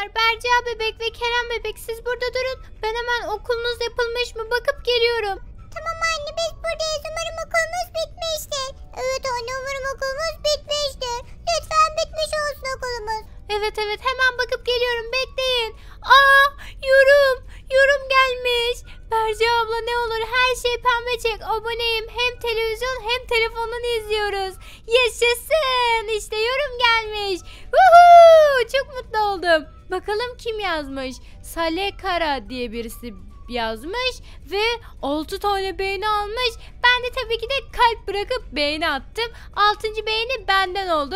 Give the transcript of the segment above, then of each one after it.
Çocuklar Berca bebek ve Kerem bebek siz burada durun. Ben hemen okulunuz yapılmış mı bakıp geliyorum. Tamam anne biz buradayız. Umarım okulumuz bitmiştir. Evet anne umarım okulumuz bitmiştir. Lütfen bitmiş olsun okulumuz. Evet evet hemen bakıp geliyorum bekleyin. Aa yorum yorum gelmiş. Berce abla ne olur her şey pembe çek aboneyim hem televizyon hem telefonunu izliyoruz. Yaşasın. işte yorum gelmiş. Woohoo! Çok mutlu oldum. Bakalım kim yazmış? Salekara diye birisi yazmış ve 6 tane beğeni almış. Ben de tabii ki de kalp bırakıp beğeni attım. 6. beğeni benden oldu.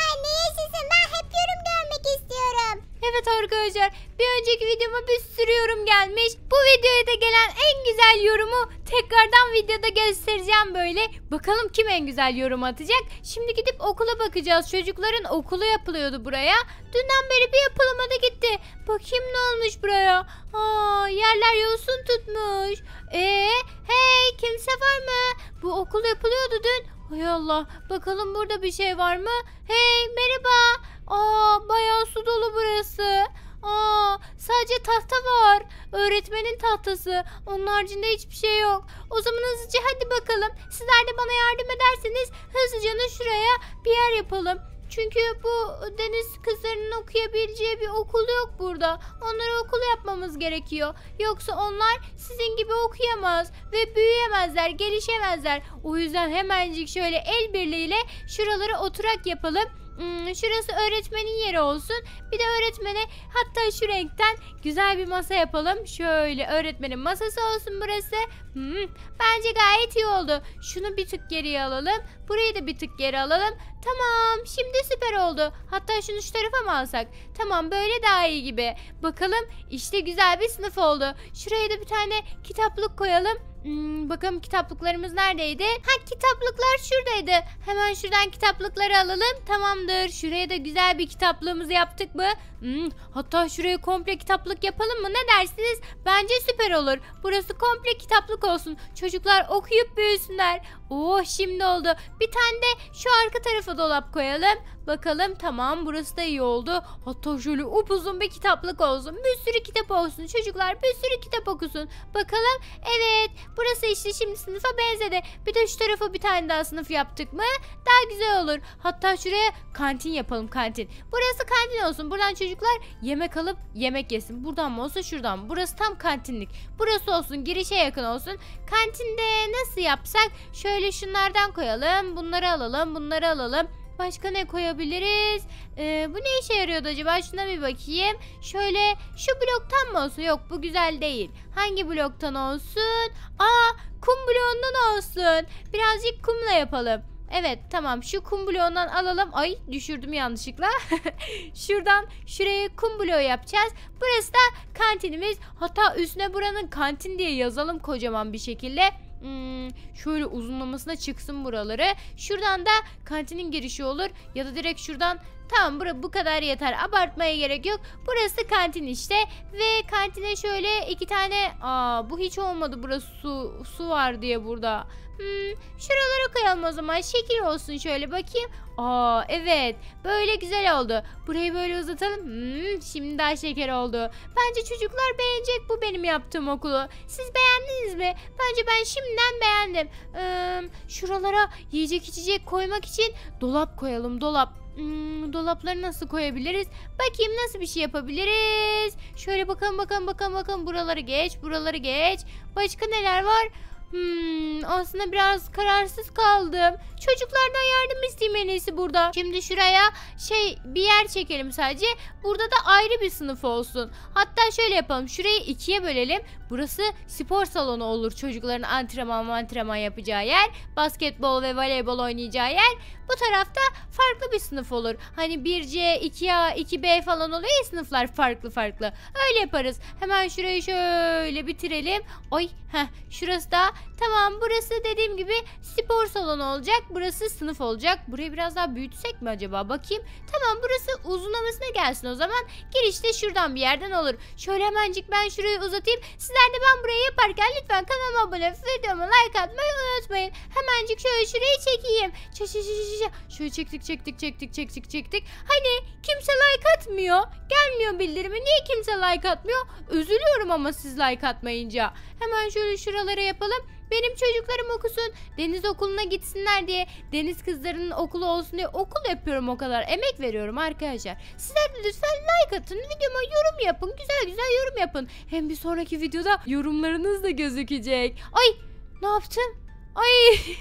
Ay ne yaşasın ben hep yorum görmek istiyorum. Evet arkadaşlar bir önceki videoma bir sürü yorum gelmiş. Bu videoya da gelen en güzel yorumu Tekrardan videoda göstereceğim böyle. Bakalım kim en güzel yorum atacak. Şimdi gidip okula bakacağız. Çocukların okulu yapılıyordu buraya. Dünden beri bir yapılamadı gitti. Bakayım ne olmuş buraya. Aa, yerler yosun tutmuş. Ee, hey kimse var mı? Bu okul yapılıyordu dün. Hay Allah bakalım burada bir şey var mı? Hey merhaba. Aa bayağı su dolu burası. Aa, sadece tahta var. Öğretmenin tahtası. Onun haricinde hiçbir şey yok. O zaman hızlıca hadi bakalım. Sizler de bana yardım ederseniz hızlıca şuraya bir yer yapalım. Çünkü bu deniz kızlarının okuyabileceği bir okul yok burada. Onlara okul yapmamız gerekiyor. Yoksa onlar sizin gibi okuyamaz ve büyüyemezler, gelişemezler. O yüzden hemencik şöyle el birliğiyle şuraları oturak yapalım Hmm, şurası öğretmenin yeri olsun. Bir de öğretmene hatta şu renkten güzel bir masa yapalım. Şöyle öğretmenin masası olsun burası. Hmm, bence gayet iyi oldu. Şunu bir tık geriye alalım. Burayı da bir tık geri alalım. Tamam şimdi süper oldu. Hatta şunu şu tarafa mı alsak? Tamam böyle daha iyi gibi. Bakalım işte güzel bir sınıf oldu. Şuraya da bir tane kitaplık koyalım. Hmm, bakalım kitaplıklarımız neredeydi? Ha kitaplıklar şuradaydı. Hemen şuradan kitaplıkları alalım. Tamamdır. Şuraya da güzel bir kitaplığımızı yaptık mı? Hmm, hatta şuraya komple kitaplık yapalım mı? Ne dersiniz? Bence süper olur. Burası komple kitaplık olsun. Çocuklar okuyup büyüsünler. Oo oh, şimdi oldu. Bir tane de şu arka tarafa dolap koyalım. Bakalım tamam burası da iyi oldu. Hatta şöyle upuzun bir kitaplık olsun. Bir sürü kitap olsun. Çocuklar bir sürü kitap okusun. Bakalım evet burası işte şimdi sınıfa benzedi. Bir de şu tarafa bir tane daha sınıf yaptık mı daha güzel olur. Hatta şuraya kantin yapalım kantin. Burası kantin olsun. Buradan çocuklar yemek alıp yemek yesin. Buradan mı olsa şuradan mı? Burası tam kantinlik. Burası olsun girişe yakın olsun. Kantinde nasıl yapsak şöyle Şöyle şunlardan koyalım. Bunları alalım. Bunları alalım. Başka ne koyabiliriz? Ee, bu ne işe yarıyordu acaba? Şuna bir bakayım. Şöyle şu bloktan mı olsun? Yok bu güzel değil. Hangi bloktan olsun? Aa kum bloğundan olsun. Birazcık kumla yapalım. Evet tamam şu kum bloğundan alalım. Ay düşürdüm yanlışlıkla. Şuradan şuraya kum bloğu yapacağız. Burası da kantinimiz. Hatta üstüne buranın kantin diye yazalım kocaman bir şekilde. Hmm, şöyle uzunlamasına çıksın buraları. Şuradan da kantinin girişi olur. Ya da direkt şuradan Tamam bura bu kadar yeter. Abartmaya gerek yok. Burası kantin işte. Ve kantine şöyle iki tane... Aa bu hiç olmadı. Burası su, su var diye burada. Hmm, şuralara koyalım o zaman. Şekil olsun şöyle bakayım. Aa evet. Böyle güzel oldu. Burayı böyle uzatalım. Hmm, şimdi daha şeker oldu. Bence çocuklar beğenecek bu benim yaptığım okulu. Siz beğendiniz mi? Bence ben şimdiden beğendim. Ee, şuralara yiyecek içecek koymak için dolap koyalım dolap. Hmm, dolapları nasıl koyabiliriz? Bakayım nasıl bir şey yapabiliriz? Şöyle bakalım bakalım bakalım bakalım buraları geç, buraları geç. Başka neler var? Hmm, aslında biraz kararsız kaldım. Çocuklardan yardım isteyeyim en iyisi burada. Şimdi şuraya şey bir yer çekelim sadece. Burada da ayrı bir sınıf olsun. Hatta şöyle yapalım. Şurayı ikiye bölelim. Burası spor salonu olur. Çocukların antrenman antrenman yapacağı yer. Basketbol ve voleybol oynayacağı yer. Bu tarafta farklı bir sınıf olur. Hani 1C, 2A, 2B falan oluyor ya sınıflar farklı farklı. Öyle yaparız. Hemen şurayı şöyle bitirelim. Oy heh şurası da tamam burası dediğim gibi spor salonu olacak. Burası sınıf olacak. Burayı biraz daha büyütsek mi acaba bakayım. Tamam burası uzunlamasına gelsin o zaman. Girişte şuradan bir yerden olur. Şöyle hemencik ben şurayı uzatayım. Sizler de ben burayı yaparken lütfen kanalıma abone videoma like atmayı unutmayın. Hemencik şöyle şurayı çekeyim. Ç mesajı. Şöyle çektik çektik çektik çektik çektik. Hani kimse like atmıyor. Gelmiyor bildirimi. Niye kimse like atmıyor? Üzülüyorum ama siz like atmayınca. Hemen şöyle şuralara yapalım benim çocuklarım okusun, deniz okuluna gitsinler diye, deniz kızlarının okulu olsun diye okul yapıyorum o kadar. Emek veriyorum arkadaşlar. Sizler de lütfen like atın, videoma yorum yapın, güzel güzel yorum yapın. Hem bir sonraki videoda yorumlarınız da gözükecek. Ay ne yaptım? Ay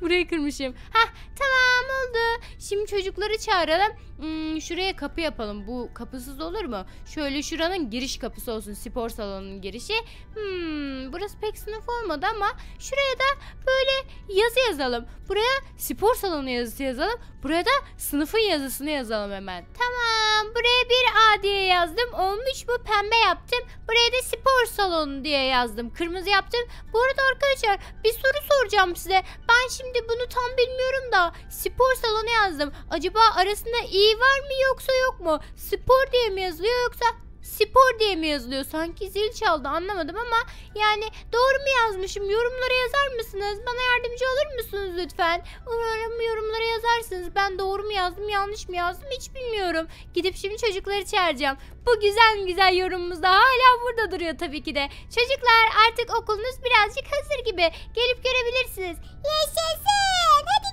burayı kırmışım. Ha tamam oldu. Şimdi çocukları çağıralım. Hmm, şuraya kapı yapalım. Bu kapısız olur mu? Şöyle şuranın giriş kapısı olsun. Spor salonunun girişi. Hmm, burası pek sınıf olmadı ama şuraya da böyle yazı yazalım. Buraya spor salonu yazısı yazalım. Buraya da sınıfın yazısını yazalım hemen. Tamam. Buraya bir A diye yazdım. Olmuş bu pembe yaptım. Buraya da spor salonu diye yazdım. Kırmızı yaptım. Bu arada arkadaşlar bir soru soracağım size. Ben şimdi bunu tam bilmiyorum da spor salonu yazdım. Acaba arasında iyi J var mı yoksa yok mu? Spor diye mi yazılıyor yoksa spor diye mi yazılıyor? Sanki zil çaldı anlamadım ama yani doğru mu yazmışım? Yorumlara yazar mısınız? Bana yardımcı olur musunuz lütfen? Umarım yorumlara yazarsınız. Ben doğru mu yazdım yanlış mı yazdım hiç bilmiyorum. Gidip şimdi çocukları çağıracağım. Bu güzel güzel yorumumuz da hala burada duruyor tabii ki de. Çocuklar artık okulunuz birazcık hazır gibi. Gelip görebilirsiniz. Yaşasın! Hadi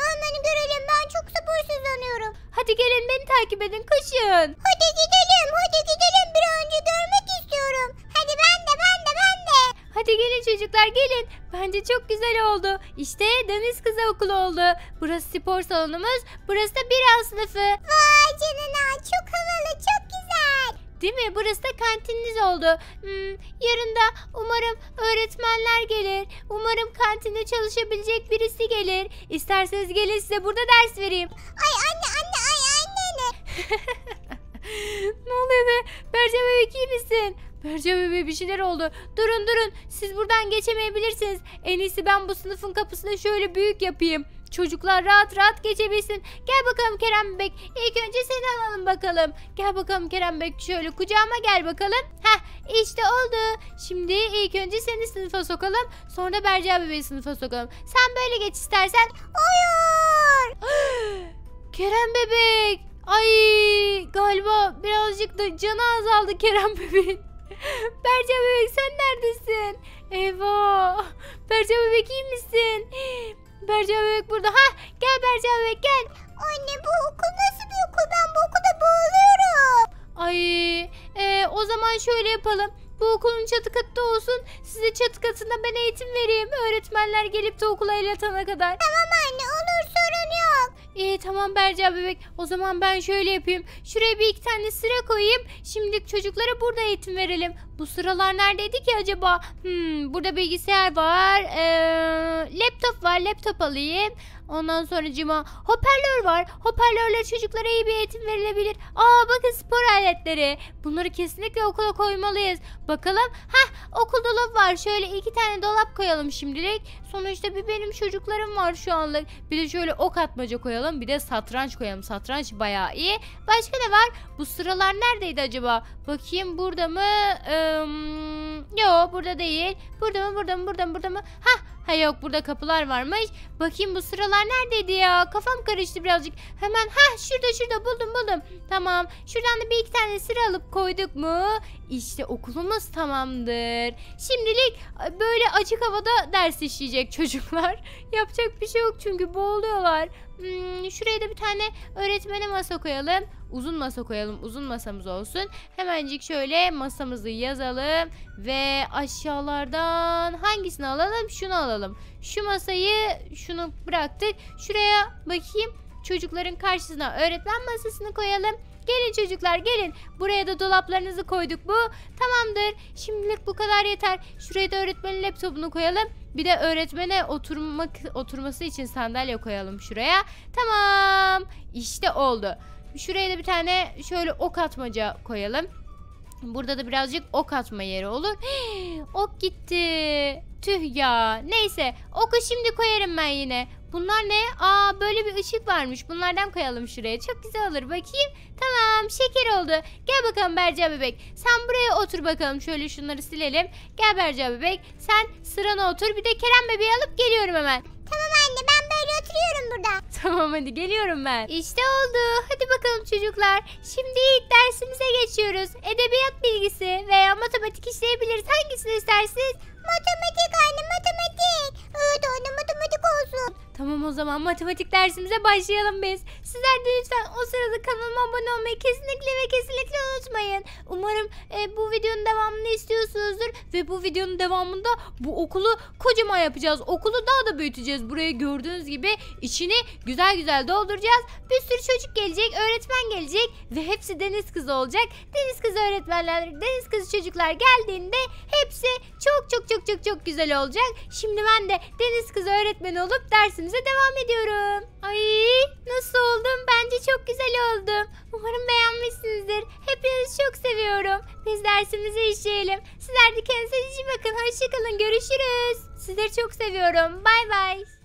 anne hemen görelim ben çok sabırsızlanıyorum. Hadi gelin beni takip edin koşun. Hadi gidelim hadi gidelim bir an önce görmek istiyorum. Hadi ben de ben de ben de. Hadi gelin çocuklar gelin. Bence çok güzel oldu. İşte Deniz Kızı Okulu oldu. Burası spor salonumuz, burası da bir al sınıfı. Vay canına çok havalı çok Değil mi? Burası da kantiniz oldu. Hmm, yarın da umarım öğretmenler gelir. Umarım kantinde çalışabilecek birisi gelir. İsterseniz gelin size burada ders vereyim. Ay anne anne ay anne ne? ne oluyor be? Berce bebek iyi misin? Berce bebeğe bir şeyler oldu. Durun durun siz buradan geçemeyebilirsiniz. En iyisi ben bu sınıfın kapısını şöyle büyük yapayım. Çocuklar rahat rahat geçebilsin. Gel bakalım Kerem Bebek. İlk önce seni alalım bakalım. Gel bakalım Kerem Bebek şöyle kucağıma gel bakalım. Heh işte oldu. Şimdi ilk önce seni sınıfa sokalım. Sonra Berca bebeği sınıfa sokalım. Sen böyle geç istersen. Hayır. Kerem Bebek. Ay galiba birazcık da canı azaldı Kerem Bebek. Berca Bebek sen neredesin? Eyvah. Berca Bebek iyi misin? Berca bebek burada. Ha gel Berca bebek gel. Anne bu okul nasıl bir okul? Ben bu okulda boğuluyorum. Ay e, o zaman şöyle yapalım. Bu okulun çatı katında olsun. Size çatı katında ben eğitim vereyim. Öğretmenler gelip de okula el atana kadar. Tamam İyi ee, tamam Berca bebek. O zaman ben şöyle yapayım. Şuraya bir iki tane sıra koyayım. Şimdi çocuklara burada eğitim verelim. Bu sıralar neredeydi ki acaba? Hmm, burada bilgisayar var. Ee, laptop var. Laptop alayım. Ondan sonra cima hoparlör var. Hoparlörle çocuklara iyi bir eğitim verilebilir. Aa bakın spor aletleri. Bunları kesinlikle okula koymalıyız. Bakalım. Hah okul dolap var. Şöyle iki tane dolap koyalım şimdilik. Sonuçta bir benim çocuklarım var şu anlık. Bir de şöyle ok atmaca koyalım. Bir de satranç koyalım. Satranç bayağı iyi. Başka ne var? Bu sıralar neredeydi acaba? Bakayım burada mı? Ee, yo burada değil. Burada mı? Burada mı? Burada mı? Burada mı? Hah Ha yok burada kapılar varmış. Bakayım bu sıralar neredeydi ya? Kafam karıştı birazcık. Hemen ha şurada şurada buldum buldum. Tamam şuradan da bir iki tane sıra alıp koyduk mu? İşte okulumuz tamamdır. Şimdilik böyle açık havada ders işleyecek çocuklar. Yapacak bir şey yok çünkü boğuluyorlar. Hmm, şuraya da bir tane öğretmeni masa koyalım uzun masa koyalım uzun masamız olsun. Hemencik şöyle masamızı yazalım ve aşağılardan hangisini alalım şunu alalım. Şu masayı şunu bıraktık şuraya bakayım çocukların karşısına öğretmen masasını koyalım. Gelin çocuklar gelin. Buraya da dolaplarınızı koyduk bu. Tamamdır. Şimdilik bu kadar yeter. Şuraya da öğretmenin laptopunu koyalım. Bir de öğretmene oturmak oturması için sandalye koyalım şuraya. Tamam. İşte oldu. Şuraya da bir tane şöyle ok atmaca koyalım. Burada da birazcık ok atma yeri olur. ok gitti. Tüh ya. Neyse oku şimdi koyarım ben yine. Bunlar ne? Aa böyle bir ışık varmış. Bunlardan koyalım şuraya. Çok güzel olur. Bakayım. Tamam şeker oldu. Gel bakalım Berca Bebek. Sen buraya otur bakalım. Şöyle şunları silelim. Gel Berca Bebek. Sen sırana otur. Bir de Kerem Bebeği alıp geliyorum hemen. Tamam anne ben götürüyorum buradan. Tamam hadi geliyorum ben. İşte oldu. Hadi bakalım çocuklar. Şimdi ilk dersimize geçiyoruz. Edebiyat bilgisi veya matematik işleyebiliriz. Hangisini istersiniz? Matematik anne matematik. Evet anne matematik olsun. Tamam o zaman matematik dersimize başlayalım biz. Sizler de lütfen o sırada kanalıma abone olmayı kesinlikle ve kesinlikle unutmayın. Umarım e, bu videonun devamını istiyorsunuzdur ve bu videonun devamında bu okulu kocaman yapacağız. Okulu daha da büyüteceğiz. burayı gördüğünüz gibi içini güzel güzel dolduracağız. Bir sürü çocuk gelecek, öğretmen gelecek ve hepsi deniz kızı olacak. Deniz kızı öğretmenler, deniz kızı çocuklar geldiğinde hepsi çok çok çok çok çok çok güzel olacak. Şimdi ben de deniz kızı öğretmeni olup dersimize devam ediyorum. Ay nasıl oldum? Bence çok güzel oldum. Umarım beğenmişsinizdir. Hepinizi çok seviyorum. Biz dersimize işleyelim. Sizler de kendinize iyi bakın. Hoşçakalın. Görüşürüz. Sizleri çok seviyorum. Bay bay.